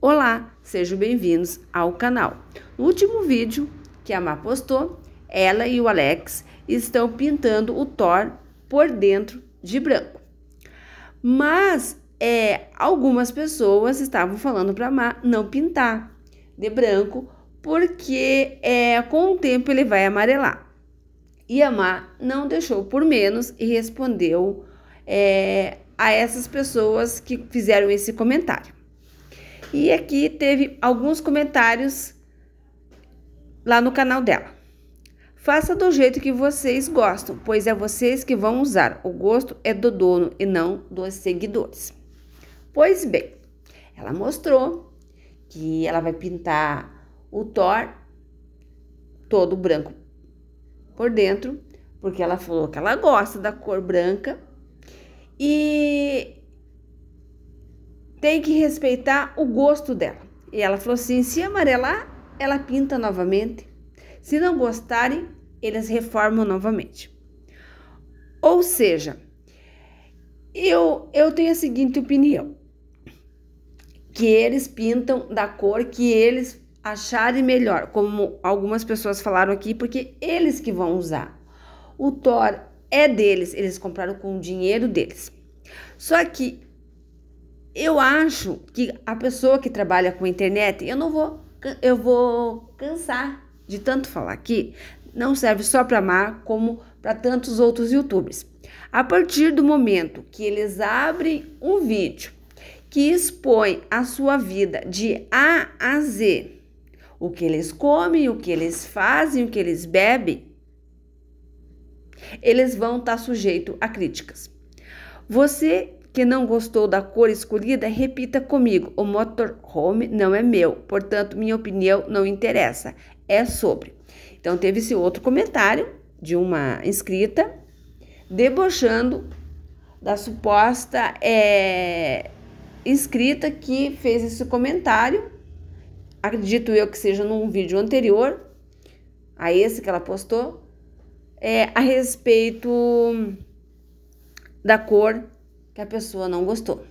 Olá, sejam bem-vindos ao canal. No último vídeo que a Má postou, ela e o Alex estão pintando o Thor por dentro de branco. Mas é, algumas pessoas estavam falando para Má não pintar de branco, porque é, com o tempo ele vai amarelar. E a Má não deixou por menos e respondeu é, a essas pessoas que fizeram esse comentário. E aqui teve alguns comentários lá no canal dela. Faça do jeito que vocês gostam, pois é vocês que vão usar. O gosto é do dono e não dos seguidores. Pois bem, ela mostrou que ela vai pintar o Thor todo branco por dentro, porque ela falou que ela gosta da cor branca. E tem que respeitar o gosto dela. E ela falou assim: se amarelar, ela pinta novamente. Se não gostarem, eles reformam novamente. Ou seja, eu, eu tenho a seguinte opinião: que eles pintam da cor que eles acharem melhor, como algumas pessoas falaram aqui, porque eles que vão usar. O Thor é deles, eles compraram com o dinheiro deles. Só que eu acho que a pessoa que trabalha com internet, eu não vou, eu vou cansar de tanto falar aqui, não serve só para Mar, como para tantos outros youtubers. A partir do momento que eles abrem um vídeo que expõe a sua vida de A a Z, o que eles comem, o que eles fazem, o que eles bebem, eles vão estar tá sujeitos a críticas. Você que não gostou da cor escolhida, repita comigo: o motorhome não é meu, portanto, minha opinião não interessa, é sobre. Então, teve esse outro comentário de uma inscrita debochando da suposta é, inscrita que fez esse comentário. Acredito eu que seja num vídeo anterior a esse que ela postou, é, a respeito da cor que a pessoa não gostou.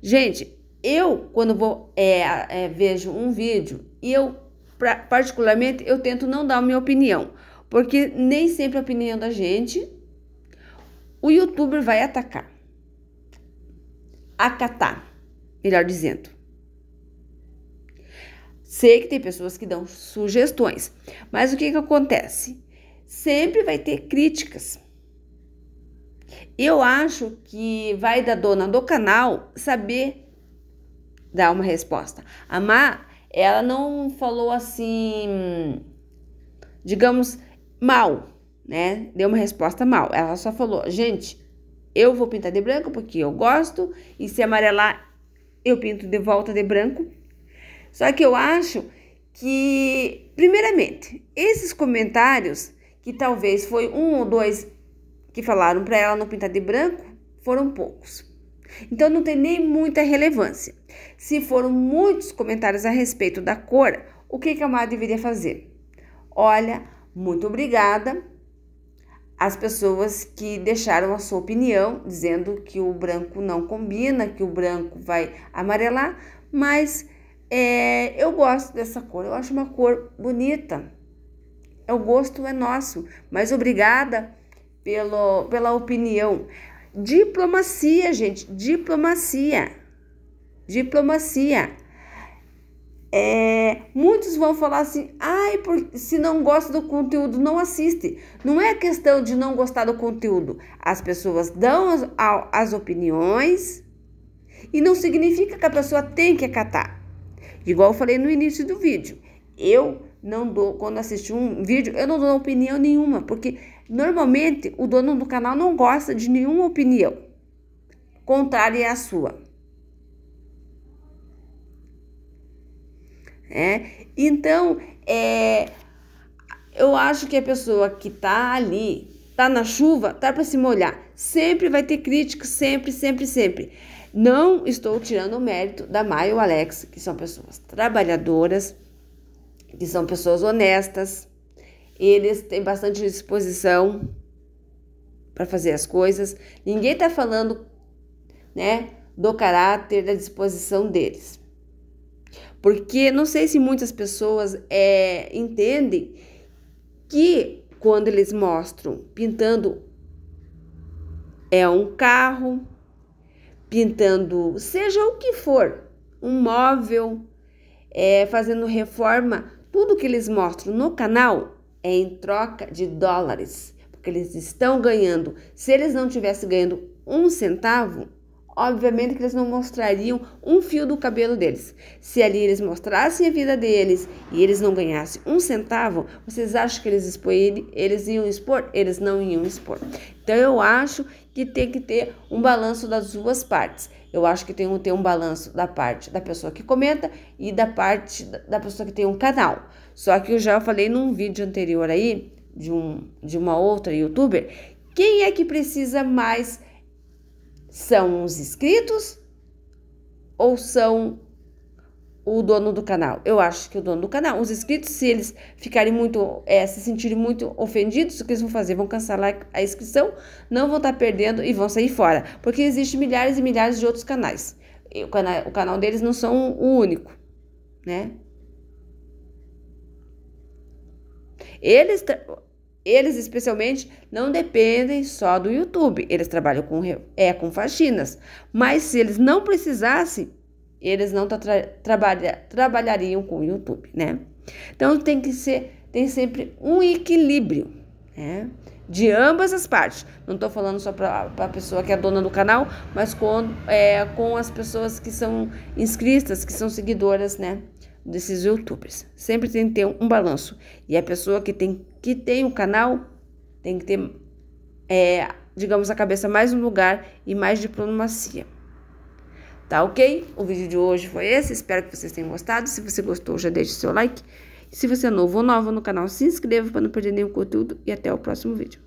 Gente, eu quando vou é, é, vejo um vídeo e eu pra, particularmente eu tento não dar a minha opinião, porque nem sempre a opinião da gente o youtuber vai atacar, acatar, melhor dizendo. Sei que tem pessoas que dão sugestões, mas o que, que acontece? Sempre vai ter críticas. Eu acho que vai da dona do canal saber dar uma resposta. A Má, ela não falou assim, digamos, mal, né? Deu uma resposta mal. Ela só falou, gente, eu vou pintar de branco porque eu gosto, e se amarelar, eu pinto de volta de branco. Só que eu acho que, primeiramente, esses comentários, que talvez foi um ou dois que falaram para ela não pintar de branco foram poucos. Então não tem nem muita relevância. Se foram muitos comentários a respeito da cor, o que, que a Mara deveria fazer? Olha, muito obrigada às pessoas que deixaram a sua opinião, dizendo que o branco não combina, que o branco vai amarelar, mas é, eu gosto dessa cor, eu acho uma cor bonita. O gosto é nosso, mas obrigada pelo, pela opinião. Diplomacia, gente, diplomacia. Diplomacia. É, muitos vão falar assim, ai, por, se não gosta do conteúdo, não assiste. Não é questão de não gostar do conteúdo. As pessoas dão as, as opiniões e não significa que a pessoa tem que acatar. Igual eu falei no início do vídeo. Eu não dou, quando assisto um vídeo, eu não dou opinião nenhuma, porque normalmente o dono do canal não gosta de nenhuma opinião contrária à sua. É? Então, é, eu acho que a pessoa que tá ali, tá na chuva, tá para se molhar, sempre vai ter crítica, sempre, sempre, sempre. Não estou tirando o mérito da Maia e o Alex, que são pessoas trabalhadoras, que são pessoas honestas, eles têm bastante disposição para fazer as coisas. Ninguém está falando, né, do caráter, da disposição deles. Porque não sei se muitas pessoas é, entendem que quando eles mostram pintando é um carro, pintando seja o que for, um móvel, é, fazendo reforma, tudo que eles mostram no canal é em troca de dólares, porque eles estão ganhando. Se eles não tivessem ganhando um centavo, obviamente que eles não mostrariam um fio do cabelo deles. Se ali eles mostrassem a vida deles e eles não ganhassem um centavo, vocês acham que eles, expor, eles iam expor? Eles não iam expor. Então eu acho que tem que ter um balanço das duas partes. Eu acho que tem que ter um balanço da parte da pessoa que comenta e da parte da pessoa que tem um canal. Só que eu já falei num vídeo anterior aí, de, um, de uma outra youtuber, quem é que precisa mais são os inscritos ou são o dono do canal? Eu acho que o dono do canal. Os inscritos, se eles ficarem muito, é, se sentirem muito ofendidos, o que eles vão fazer? Vão cancelar a inscrição, não vão estar perdendo e vão sair fora. Porque existem milhares e milhares de outros canais. O o canal deles não são o único, né? Eles eles, especialmente, não dependem só do YouTube. Eles trabalham com, é, com faxinas. Mas se eles não precisassem, eles não tra trabalha trabalhariam com o YouTube, né? Então tem que ser, tem sempre um equilíbrio. É, de ambas as partes. Não estou falando só para a pessoa que é dona do canal, mas com, é, com as pessoas que são inscritas, que são seguidoras, né? Desses youtubers. Sempre tem que ter um balanço. E a pessoa que tem, que tem o canal tem que ter, é, digamos, a cabeça mais no lugar e mais diplomacia. Tá ok? O vídeo de hoje foi esse. Espero que vocês tenham gostado. Se você gostou, já deixe seu like. Se você é novo ou nova no canal, se inscreva para não perder nenhum conteúdo e até o próximo vídeo.